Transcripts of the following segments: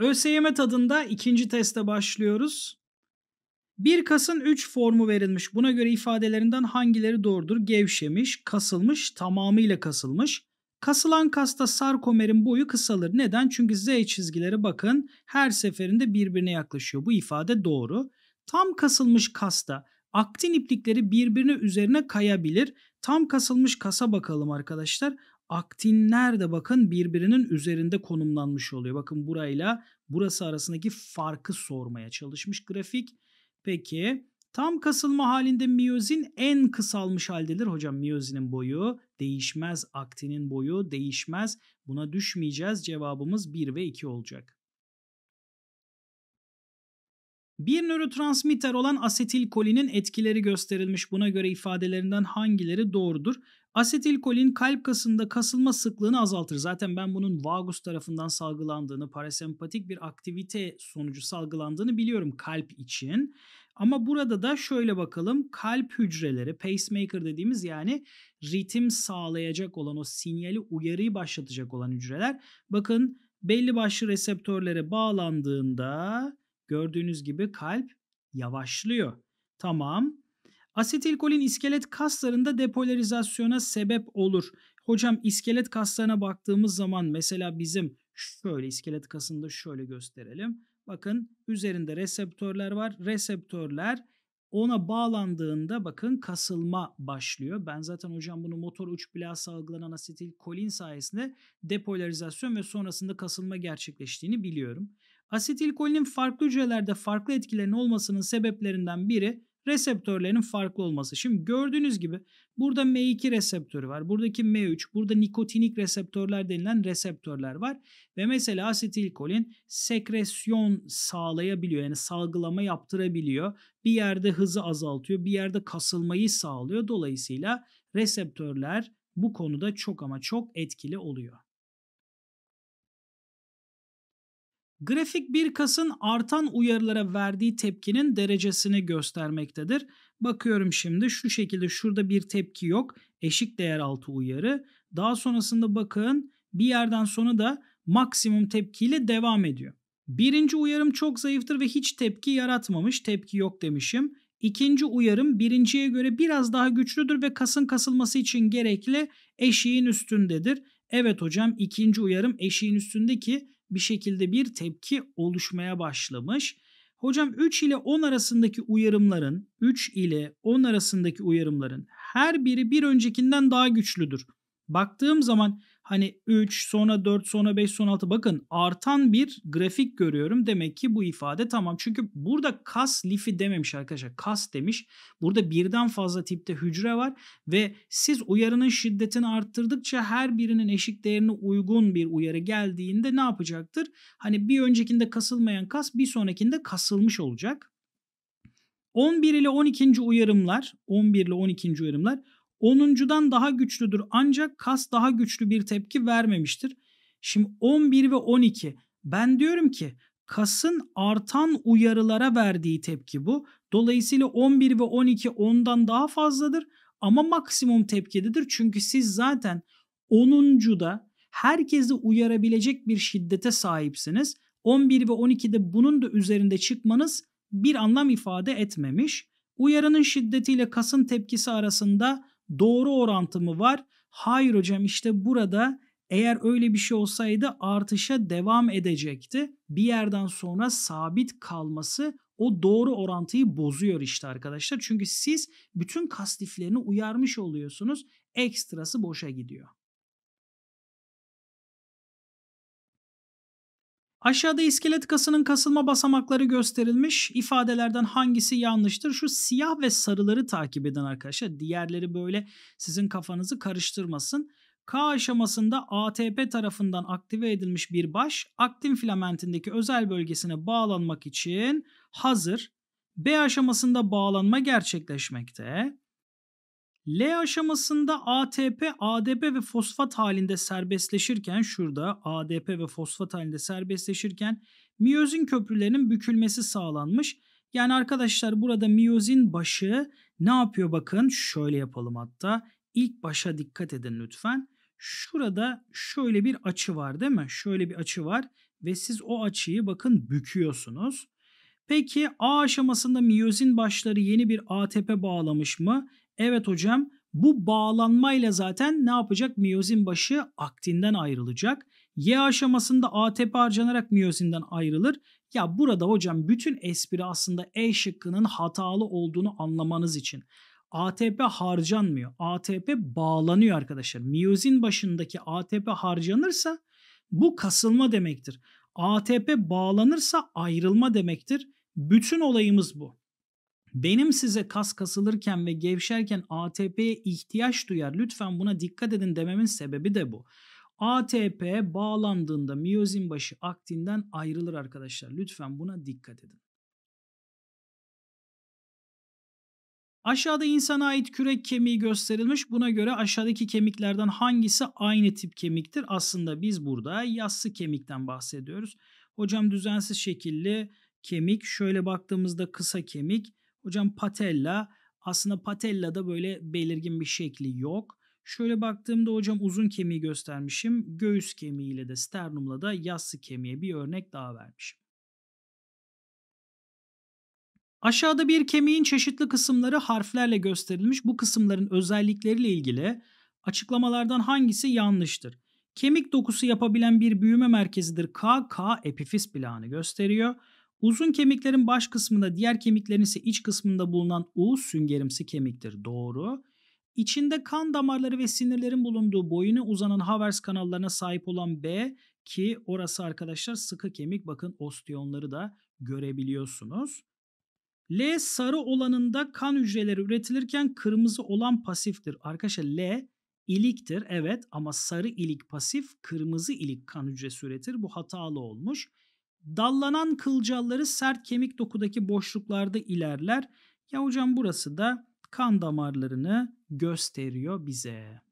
ÖSYM tadında ikinci teste başlıyoruz. Bir kasın 3 formu verilmiş. Buna göre ifadelerinden hangileri doğrudur? Gevşemiş, kasılmış, tamamıyla kasılmış. Kasılan kasta sarkomerin boyu kısalır. Neden? Çünkü Z çizgileri bakın her seferinde birbirine yaklaşıyor. Bu ifade doğru. Tam kasılmış kasta aktin iplikleri birbirine üzerine kayabilir. Tam kasılmış kasa bakalım arkadaşlar. Aktinler de bakın birbirinin üzerinde konumlanmış oluyor. Bakın burayla burası arasındaki farkı sormaya çalışmış grafik. Peki tam kasılma halinde miyozin en kısalmış haldedir. Hocam miyozinin boyu değişmez, aktinin boyu değişmez. Buna düşmeyeceğiz. Cevabımız 1 ve 2 olacak. Bir nörotransmitter olan asetilkolinin etkileri gösterilmiş. Buna göre ifadelerinden hangileri doğrudur? Asetilkolin kalp kasında kasılma sıklığını azaltır. Zaten ben bunun vagus tarafından salgılandığını, parasempatik bir aktivite sonucu salgılandığını biliyorum kalp için. Ama burada da şöyle bakalım. Kalp hücreleri, pacemaker dediğimiz yani ritim sağlayacak olan o sinyali, uyarıyı başlatacak olan hücreler. Bakın belli başlı reseptörlere bağlandığında Gördüğünüz gibi kalp yavaşlıyor. Tamam. Asetilkolin iskelet kaslarında depolarizasyona sebep olur. Hocam iskelet kaslarına baktığımız zaman mesela bizim şöyle iskelet kasında şöyle gösterelim. Bakın üzerinde reseptörler var. Reseptörler ona bağlandığında bakın kasılma başlıyor. Ben zaten hocam bunu motor uç plağı salgılanan asetilkolin sayesinde depolarizasyon ve sonrasında kasılma gerçekleştiğini biliyorum. Asetilkolinin farklı hücrelerde farklı etkilerinin olmasının sebeplerinden biri reseptörlerinin farklı olması. Şimdi gördüğünüz gibi burada M2 reseptörü var. Buradaki M3, burada nikotinik reseptörler denilen reseptörler var. Ve mesela asetilkolin sekresyon sağlayabiliyor. Yani salgılama yaptırabiliyor. Bir yerde hızı azaltıyor, bir yerde kasılmayı sağlıyor. Dolayısıyla reseptörler bu konuda çok ama çok etkili oluyor. Grafik bir kasın artan uyarılara verdiği tepkinin derecesini göstermektedir. Bakıyorum şimdi şu şekilde şurada bir tepki yok. Eşik değer altı uyarı. Daha sonrasında bakın bir yerden sonra da maksimum tepkiyle devam ediyor. Birinci uyarım çok zayıftır ve hiç tepki yaratmamış. Tepki yok demişim. İkinci uyarım birinciye göre biraz daha güçlüdür ve kasın kasılması için gerekli eşiğin üstündedir. Evet hocam ikinci uyarım eşiğin üstündeki bir şekilde bir tepki oluşmaya başlamış. Hocam 3 ile 10 arasındaki uyarımların 3 ile 10 arasındaki uyarımların her biri bir öncekinden daha güçlüdür. Baktığım zaman Hani 3 sonra 4 sonra 5 sonra 6 bakın artan bir grafik görüyorum. Demek ki bu ifade tamam. Çünkü burada kas lifi dememiş arkadaşlar. Kas demiş. Burada birden fazla tipte hücre var ve siz uyarının şiddetini arttırdıkça her birinin eşik değerine uygun bir uyarı geldiğinde ne yapacaktır? Hani bir öncekinde kasılmayan kas bir sonrakinde kasılmış olacak. 11 ile 12. uyarımlar, 11 ile 12. uyarımlar 10'uncudan daha güçlüdür ancak kas daha güçlü bir tepki vermemiştir. Şimdi 11 ve 12 ben diyorum ki kasın artan uyarılara verdiği tepki bu. Dolayısıyla 11 ve 12 ondan daha fazladır ama maksimum tepkidedir. Çünkü siz zaten 10'uncuda herkesi uyarabilecek bir şiddete sahipsiniz. 11 ve 12'de bunun da üzerinde çıkmanız bir anlam ifade etmemiş. Uyarının şiddetiyle kasın tepkisi arasında doğru orantımı var? Hayır hocam işte burada eğer öyle bir şey olsaydı artışa devam edecekti. Bir yerden sonra sabit kalması o doğru orantıyı bozuyor işte arkadaşlar. Çünkü siz bütün kastiflerini uyarmış oluyorsunuz. Ekstrası boşa gidiyor. Aşağıda iskelet kasının kasılma basamakları gösterilmiş. İfadelerden hangisi yanlıştır? Şu siyah ve sarıları takip eden arkadaşlar. Diğerleri böyle sizin kafanızı karıştırmasın. K aşamasında ATP tarafından aktive edilmiş bir baş aktin filamentindeki özel bölgesine bağlanmak için hazır. B aşamasında bağlanma gerçekleşmekte. L aşamasında ATP, ADP ve fosfat halinde serbestleşirken şurada ADP ve fosfat halinde serbestleşirken miyozin köprülerinin bükülmesi sağlanmış. Yani arkadaşlar burada miyozin başı ne yapıyor bakın şöyle yapalım hatta. ilk başa dikkat edin lütfen. Şurada şöyle bir açı var değil mi? Şöyle bir açı var ve siz o açıyı bakın büküyorsunuz. Peki A aşamasında miyozin başları yeni bir ATP bağlamış mı? Evet hocam bu bağlanmayla zaten ne yapacak? Miyozin başı aktinden ayrılacak. Y aşamasında ATP harcanarak miyozinden ayrılır. Ya burada hocam bütün espri aslında E şıkkının hatalı olduğunu anlamanız için. ATP harcanmıyor. ATP bağlanıyor arkadaşlar. Miyozin başındaki ATP harcanırsa bu kasılma demektir. ATP bağlanırsa ayrılma demektir. Bütün olayımız bu. Benim size kas kasılırken ve gevşerken ATP'ye ihtiyaç duyar lütfen buna dikkat edin dememin sebebi de bu. ATP bağlandığında miyozin başı aktinden ayrılır arkadaşlar. Lütfen buna dikkat edin. Aşağıda insana ait kürek kemiği gösterilmiş. Buna göre aşağıdaki kemiklerden hangisi aynı tip kemiktir? Aslında biz burada yassı kemikten bahsediyoruz. Hocam düzensiz şekilli kemik. Şöyle baktığımızda kısa kemik. Hocam patella aslında patella da böyle belirgin bir şekli yok. Şöyle baktığımda hocam uzun kemiği göstermişim. Göğüs kemiğiyle de sternumla da yassı kemiğe bir örnek daha vermişim. Aşağıda bir kemiğin çeşitli kısımları harflerle gösterilmiş. Bu kısımların özellikleriyle ilgili açıklamalardan hangisi yanlıştır? Kemik dokusu yapabilen bir büyüme merkezidir. K, K epifiz planı gösteriyor. Uzun kemiklerin baş kısmında diğer kemiklerin ise iç kısmında bulunan U süngerimsi kemiktir. Doğru. İçinde kan damarları ve sinirlerin bulunduğu boyuna uzanan Havers kanallarına sahip olan B ki orası arkadaşlar sıkı kemik bakın ostiyonları da görebiliyorsunuz. L sarı olanında kan hücreleri üretilirken kırmızı olan pasiftir. Arkadaşlar L iliktir evet ama sarı ilik pasif kırmızı ilik kan hücresi üretir. Bu hatalı olmuş. Dallanan kılcalları sert kemik dokudaki boşluklarda ilerler. Ya hocam burası da kan damarlarını gösteriyor bize.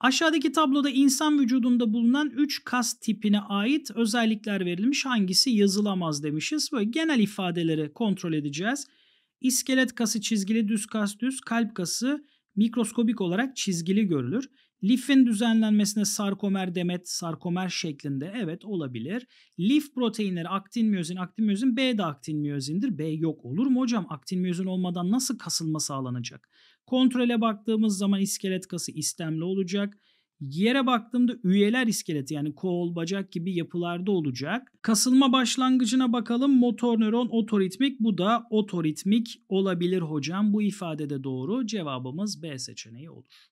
Aşağıdaki tabloda insan vücudunda bulunan 3 kas tipine ait özellikler verilmiş. Hangisi yazılamaz demişiz. Böyle genel ifadeleri kontrol edeceğiz. İskelet kası çizgili, düz kas düz, kalp kası mikroskobik olarak çizgili görülür. Lifin düzenlenmesine sarkomer demet, sarkomer şeklinde evet olabilir. Lif proteinleri aktin miyozin, aktin miyozin B de aktin miyozindir. B yok olur mu hocam? Aktin miyozin olmadan nasıl kasılma sağlanacak? Kontrole baktığımız zaman iskelet kası istemli olacak. Yere baktığımda üyeler iskeleti yani kol, bacak gibi yapılarda olacak. Kasılma başlangıcına bakalım. Motor nöron otoritmik. Bu da otoritmik olabilir hocam. Bu ifadede doğru. Cevabımız B seçeneği olur.